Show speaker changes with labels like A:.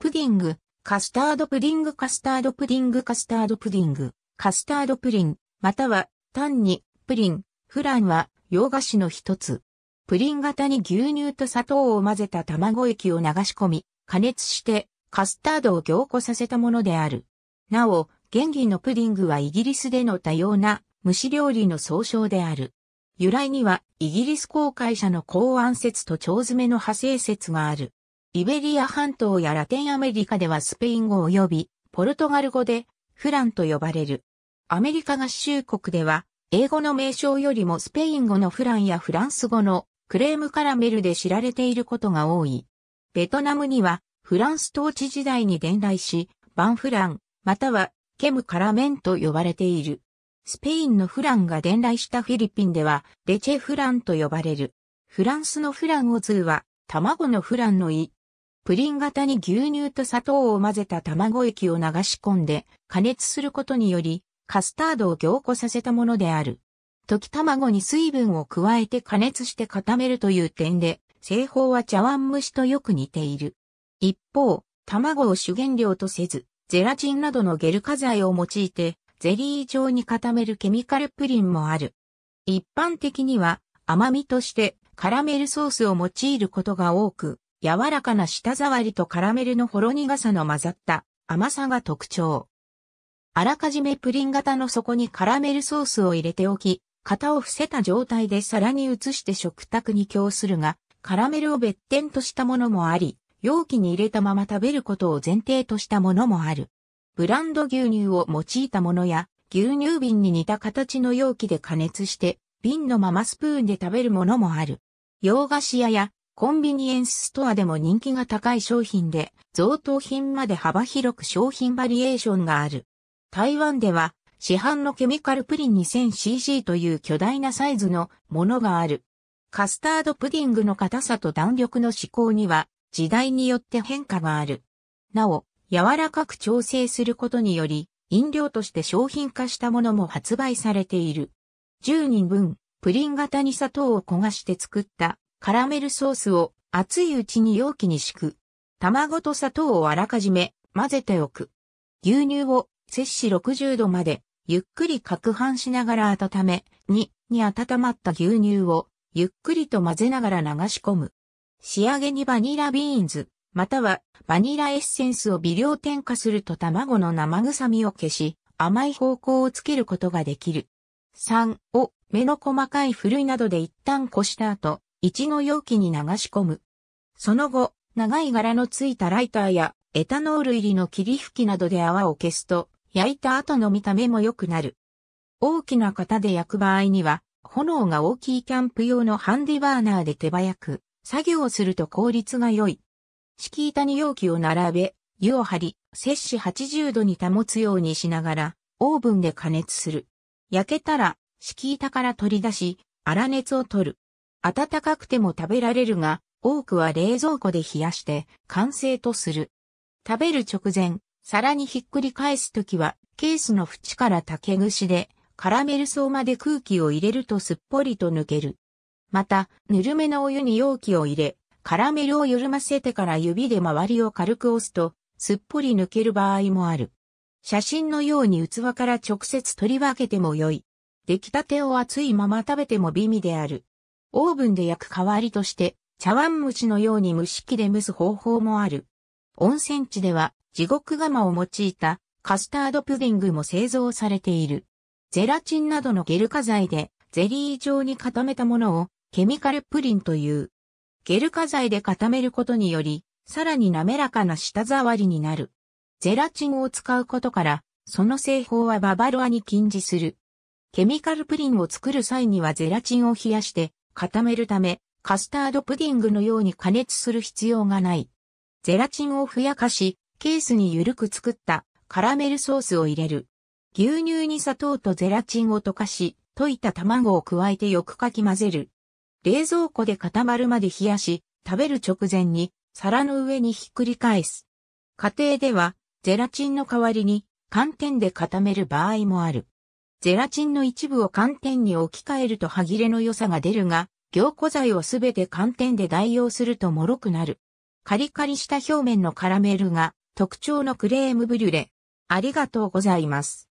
A: プディング、カスタードプディングカスタードプディングカスタードプディング、カスタードプリン、または単にプリン、フランは洋菓子の一つ。プリン型に牛乳と砂糖を混ぜた卵液を流し込み、加熱してカスタードを凝固させたものである。なお、原義のプディングはイギリスでの多様な蒸し料理の総称である。由来にはイギリス公会社の公安説と蝶詰めの派生説がある。イベリア半島やラテンアメリカではスペイン語及びポルトガル語でフランと呼ばれる。アメリカ合衆国では英語の名称よりもスペイン語のフランやフランス語のクレームカラメルで知られていることが多い。ベトナムにはフランス統治時代に伝来し、バンフラン、またはケムカラメンと呼ばれている。スペインのフランが伝来したフィリピンでは、レチェフランと呼ばれる。フランスのフランオズーは、卵のフランの意、プリン型に牛乳と砂糖を混ぜた卵液を流し込んで加熱することによりカスタードを凝固させたものである。溶き卵に水分を加えて加熱して固めるという点で、製法は茶碗蒸しとよく似ている。一方、卵を主原料とせず、ゼラチンなどのゲル化剤を用いて、ゼリー状に固めるケミカルプリンもある。一般的には、甘みとしてカラメルソースを用いることが多く、柔らかな舌触りとカラメルのほろ苦さの混ざった甘さが特徴。あらかじめプリン型の底にカラメルソースを入れておき、型を伏せた状態で皿に移して食卓に供するが、カラメルを別点としたものもあり、容器に入れたまま食べることを前提としたものもある。ブランド牛乳を用いたものや、牛乳瓶に似た形の容器で加熱して、瓶のままスプーンで食べるものもある。洋菓子屋やコンビニエンスストアでも人気が高い商品で、贈答品まで幅広く商品バリエーションがある。台湾では、市販のケミカルプリン 2000cc という巨大なサイズのものがある。カスタードプディングの硬さと弾力の思考には時代によって変化がある。なお、柔らかく調整することにより、飲料として商品化したものも発売されている。10人分、プリン型に砂糖を焦がして作ったカラメルソースを熱いうちに容器に敷く。卵と砂糖をあらかじめ混ぜておく。牛乳を摂氏60度までゆっくり攪拌しながら温め、2に温まった牛乳をゆっくりと混ぜながら流し込む。仕上げにバニラビーンズ、またはバニラエッセンスを微量添加すると卵の生臭みを消し、甘い方向をつけることができる。3を目の細かいふるいなどで一旦こした後、いちご容器に流し込む。その後、長い柄のついたライターやエタノール入りの霧吹きなどで泡を消すと、焼いた後の見た目も良くなる。大きな型で焼く場合には、炎が大きいキャンプ用のハンディバーナーで手早く、作業をすると効率が良い。敷板に容器を並べ、湯を張り、摂氏80度に保つようにしながら、オーブンで加熱する。焼けたら、敷板から取り出し、粗熱を取る。暖かくても食べられるが、多くは冷蔵庫で冷やして完成とする。食べる直前、皿にひっくり返すときは、ケースの縁から竹串で、カラメル層まで空気を入れるとすっぽりと抜ける。また、ぬるめのお湯に容器を入れ、カラメルを緩ませてから指で周りを軽く押すと、すっぽり抜ける場合もある。写真のように器から直接取り分けても良い。出来たてを熱いまま食べても美味である。オーブンで焼く代わりとして、茶碗蒸しのように蒸し器で蒸す方法もある。温泉地では、地獄釜を用いたカスタードプディングも製造されている。ゼラチンなどのゲル化剤でゼリー状に固めたものをケミカルプリンという。ゲル化剤で固めることにより、さらに滑らかな舌触りになる。ゼラチンを使うことから、その製法はババロアに禁止する。ケミカルプリンを作る際にはゼラチンを冷やして固めるため、カスタードプディングのように加熱する必要がない。ゼラチンをふやかし、ケースにゆるく作ったカラメルソースを入れる。牛乳に砂糖とゼラチンを溶かし、溶いた卵を加えてよくかき混ぜる。冷蔵庫で固まるまで冷やし、食べる直前に皿の上にひっくり返す。家庭では、ゼラチンの代わりに寒天で固める場合もある。ゼラチンの一部を寒天に置き換えると歯切れの良さが出るが、凝固剤をすべて寒天で代用すると脆くなる。カリカリした表面のカラメルが特徴のクレームブリュレ。ありがとうございます。